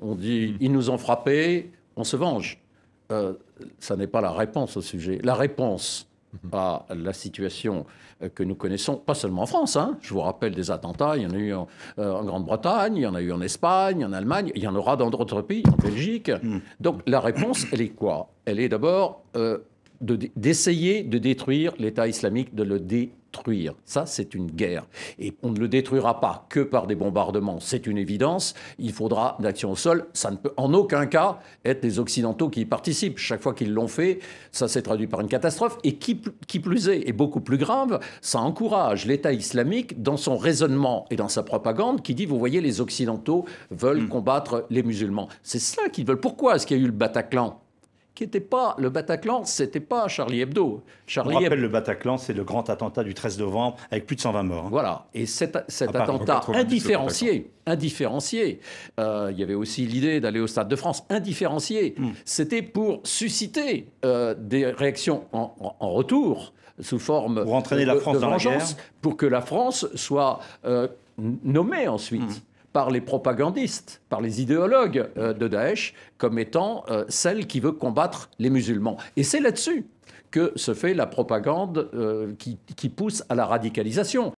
On dit, mm. ils nous ont frappés, on se venge. Euh, ça n'est pas la réponse au sujet. La réponse mm-hmm. à la situation euh, que nous connaissons, pas seulement en France, hein. je vous rappelle des attentats, il y en a eu euh, en, Grande-Bretagne, il y en a eu en Espagne, en Allemagne, il y en aura dans d'autres pays, en Belgique. Mm. Donc la réponse, elle est quoi Elle est d'abord d'essayer de, détruire l'État islamique, de le détruire détruire. Ça, c'est une guerre. Et on ne le détruira pas que par des bombardements. C'est une évidence. Il faudra d'action au sol. Ça ne peut en aucun cas être les Occidentaux qui y participent. Chaque fois qu'ils l'ont fait, ça s'est traduit par une catastrophe. Et qui, plus est, et beaucoup plus grave, ça encourage l'État islamique dans son raisonnement et dans sa propagande qui dit, vous voyez, les Occidentaux veulent hmm. combattre les musulmans. C'est cela qu'ils veulent. Pourquoi est-ce qu'il y a eu le Bataclan qui n'était pas le Bataclan, c'était pas Charlie Hebdo. Charlie On rappelle le Bataclan, c'est le grand attentat du 13 novembre avec plus de 120 morts. Hein. Voilà, et cet, attentat indifférencié, indifférencié. Euh, il y avait aussi l'idée d'aller au Stade de France, indifférencié. Hmm. C'était pour susciter euh, des réactions en, retour sous forme pour de, vengeance, pour que la France soit euh, nommée ensuite. Hmm par les propagandistes, par les idéologues euh, de Daesh, comme étant euh, celle qui veut combattre les musulmans. Et c'est là-dessus que se fait la propagande euh, qui, qui pousse à la radicalisation.